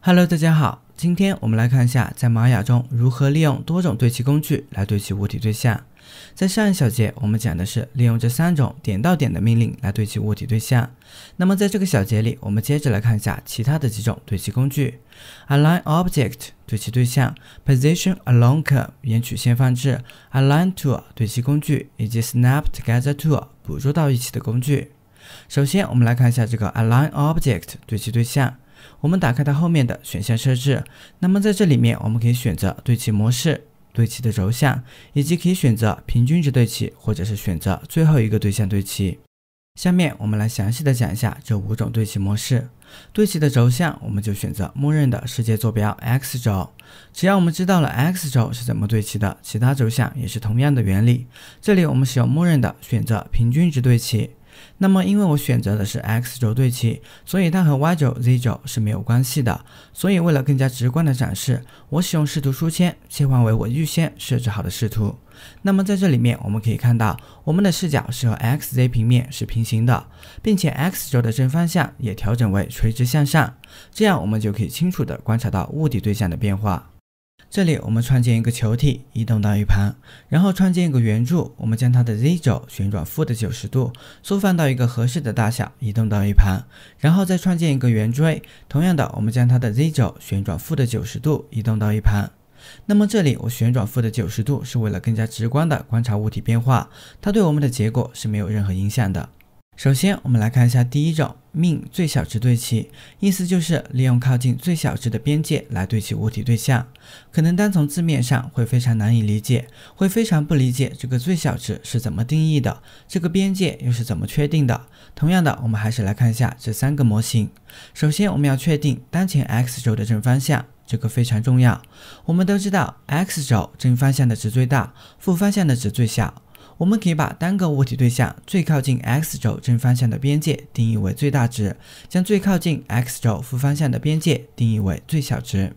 Hello，大家好，今天我们来看一下在玛雅中如何利用多种对齐工具来对齐物体对象。在上一小节我们讲的是利用这三种点到点的命令来对齐物体对象。那么在这个小节里，我们接着来看一下其他的几种对齐工具：Align Object 对齐对象、Position Along Curve 沿曲线放置、Align Tool 对齐工具以及 Snap Together Tool 捕捉到一起的工具。首先，我们来看一下这个 Align Object 对齐对象。我们打开它后面的选项设置，那么在这里面我们可以选择对齐模式、对齐的轴向，以及可以选择平均值对齐，或者是选择最后一个对象对齐。下面我们来详细的讲一下这五种对齐模式。对齐的轴向，我们就选择默认的世界坐标 X 轴。只要我们知道了 X 轴是怎么对齐的，其他轴向也是同样的原理。这里我们使用默认的，选择平均值对齐。那么，因为我选择的是 X 轴对齐，所以它和 Y 轴、Z 轴是没有关系的。所以，为了更加直观的展示，我使用视图书签切换为我预先设置好的视图。那么，在这里面，我们可以看到，我们的视角是和 XZ 平面是平行的，并且 X 轴的正方向也调整为垂直向上，这样我们就可以清楚的观察到物体对象的变化。这里我们创建一个球体，移动到一旁，然后创建一个圆柱，我们将它的 Z 轴旋转负的九十度，缩放到一个合适的大小，移动到一旁，然后再创建一个圆锥，同样的，我们将它的 Z 轴旋转负的九十度，移动到一旁。那么这里我旋转负的九十度是为了更加直观的观察物体变化，它对我们的结果是没有任何影响的。首先，我们来看一下第一种命最小值对齐，意思就是利用靠近最小值的边界来对齐物体对象。可能单从字面上会非常难以理解，会非常不理解这个最小值是怎么定义的，这个边界又是怎么确定的。同样的，我们还是来看一下这三个模型。首先，我们要确定当前 x 轴的正方向，这个非常重要。我们都知道，x 轴正方向的值最大，负方向的值最小。我们可以把单个物体对象最靠近 x 轴正方向的边界定义为最大值，将最靠近 x 轴负方向的边界定义为最小值。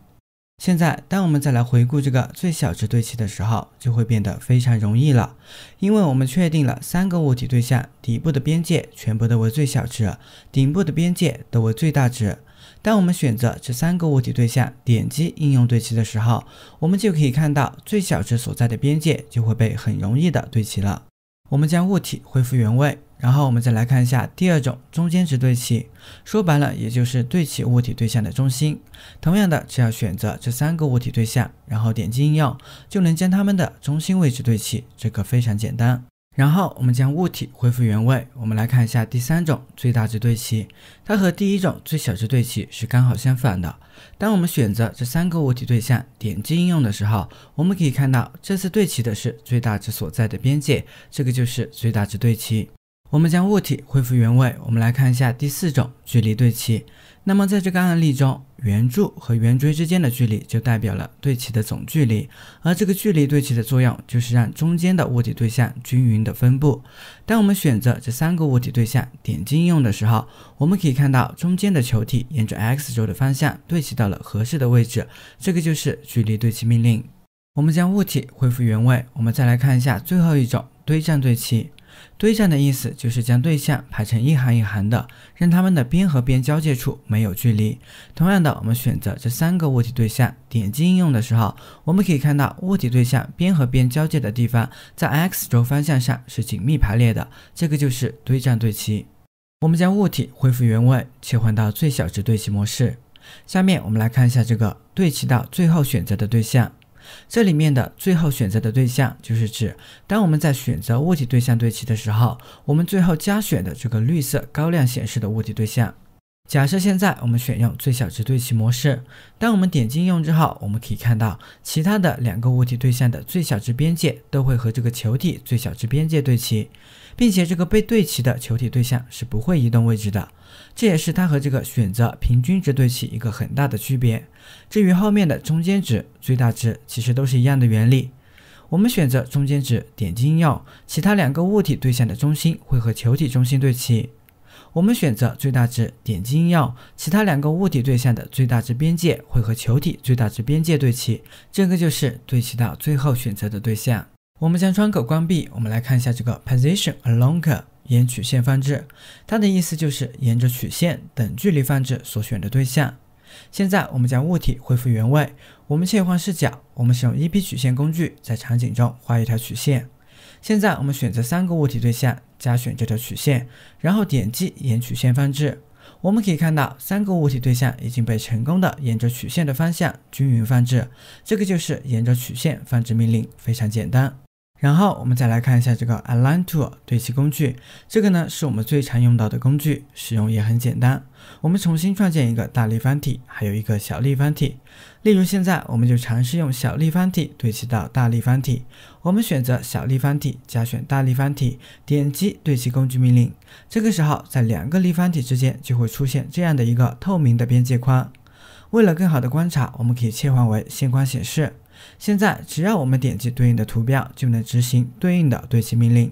现在，当我们再来回顾这个最小值对齐的时候，就会变得非常容易了，因为我们确定了三个物体对象底部的边界全部都为最小值，顶部的边界都为最大值。当我们选择这三个物体对象，点击应用对齐的时候，我们就可以看到最小值所在的边界就会被很容易的对齐了。我们将物体恢复原位，然后我们再来看一下第二种中间值对齐，说白了也就是对齐物体对象的中心。同样的，只要选择这三个物体对象，然后点击应用，就能将它们的中心位置对齐，这个非常简单。然后我们将物体恢复原位。我们来看一下第三种最大值对齐，它和第一种最小值对齐是刚好相反的。当我们选择这三个物体对象，点击应用的时候，我们可以看到这次对齐的是最大值所在的边界，这个就是最大值对齐。我们将物体恢复原位，我们来看一下第四种距离对齐。那么在这个案例中，圆柱和圆锥之间的距离就代表了对齐的总距离，而这个距离对齐的作用就是让中间的物体对象均匀的分布。当我们选择这三个物体对象点击应用的时候，我们可以看到中间的球体沿着 X 轴的方向对齐到了合适的位置，这个就是距离对齐命令。我们将物体恢复原位，我们再来看一下最后一种堆栈对齐。堆栈的意思就是将对象排成一行一行的，让它们的边和边交界处没有距离。同样的，我们选择这三个物体对象，点击应用的时候，我们可以看到物体对象边和边交界的地方在 X 轴方向上是紧密排列的，这个就是堆栈对齐。我们将物体恢复原位，切换到最小值对齐模式。下面我们来看一下这个对齐到最后选择的对象。这里面的最后选择的对象，就是指当我们在选择物体对象对齐的时候，我们最后加选的这个绿色高亮显示的物体对象。假设现在我们选用最小值对齐模式，当我们点击应用之后，我们可以看到其他的两个物体对象的最小值边界都会和这个球体最小值边界对齐，并且这个被对齐的球体对象是不会移动位置的。这也是它和这个选择平均值对齐一个很大的区别。至于后面的中间值、最大值，其实都是一样的原理。我们选择中间值点击应用，其他两个物体对象的中心会和球体中心对齐。我们选择最大值，点击应用，其他两个物体对象的最大值边界会和球体最大值边界对齐，这个就是对齐到最后选择的对象。我们将窗口关闭，我们来看一下这个 Position Alonger 沿曲线放置，它的意思就是沿着曲线等距离放置所选的对象。现在我们将物体恢复原位，我们切换视角，我们使用 EP 曲线工具在场景中画一条曲线。现在我们选择三个物体对象，加选这条曲线，然后点击沿曲线放置。我们可以看到，三个物体对象已经被成功的沿着曲线的方向均匀放置。这个就是沿着曲线放置命令，非常简单。然后我们再来看一下这个 Align Tool 对齐工具，这个呢是我们最常用到的工具，使用也很简单。我们重新创建一个大立方体，还有一个小立方体。例如现在我们就尝试用小立方体对齐到大立方体，我们选择小立方体，加选大立方体，点击对齐工具命令。这个时候在两个立方体之间就会出现这样的一个透明的边界框。为了更好的观察，我们可以切换为线框显示。现在只要我们点击对应的图标，就能执行对应的对齐命令。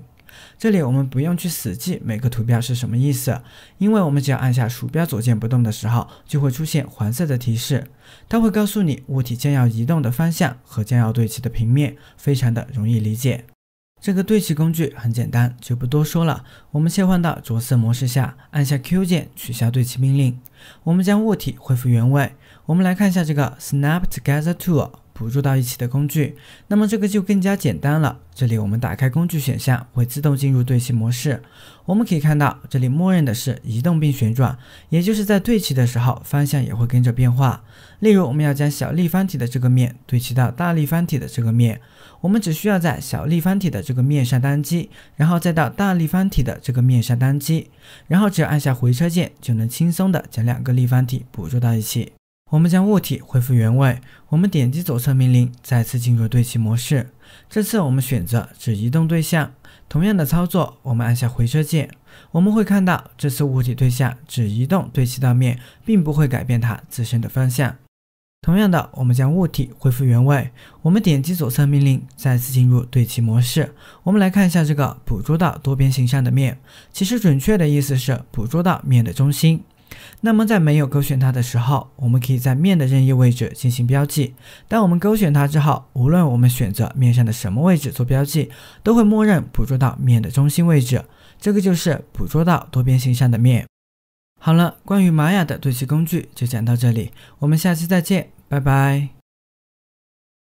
这里我们不用去死记每个图标是什么意思，因为我们只要按下鼠标左键不动的时候，就会出现黄色的提示，它会告诉你物体将要移动的方向和将要对齐的平面，非常的容易理解。这个对齐工具很简单，就不多说了。我们切换到着色模式下，按下 Q 键取消对齐命令，我们将物体恢复原位。我们来看一下这个 Snap Together Tool。捕捉到一起的工具，那么这个就更加简单了。这里我们打开工具选项，会自动进入对齐模式。我们可以看到，这里默认的是移动并旋转，也就是在对齐的时候，方向也会跟着变化。例如，我们要将小立方体的这个面对齐到大立方体的这个面，我们只需要在小立方体的这个面上单击，然后再到大立方体的这个面上单击，然后只要按下回车键，就能轻松的将两个立方体捕捉到一起。我们将物体恢复原位，我们点击左侧命令，再次进入对齐模式。这次我们选择只移动对象。同样的操作，我们按下回车键，我们会看到这次物体对象只移动对齐到面，并不会改变它自身的方向。同样的，我们将物体恢复原位，我们点击左侧命令，再次进入对齐模式。我们来看一下这个捕捉到多边形上的面，其实准确的意思是捕捉到面的中心。那么，在没有勾选它的时候，我们可以在面的任意位置进行标记。当我们勾选它之后，无论我们选择面上的什么位置做标记，都会默认捕捉到面的中心位置。这个就是捕捉到多边形上的面。好了，关于玛雅的对齐工具就讲到这里，我们下期再见，拜拜。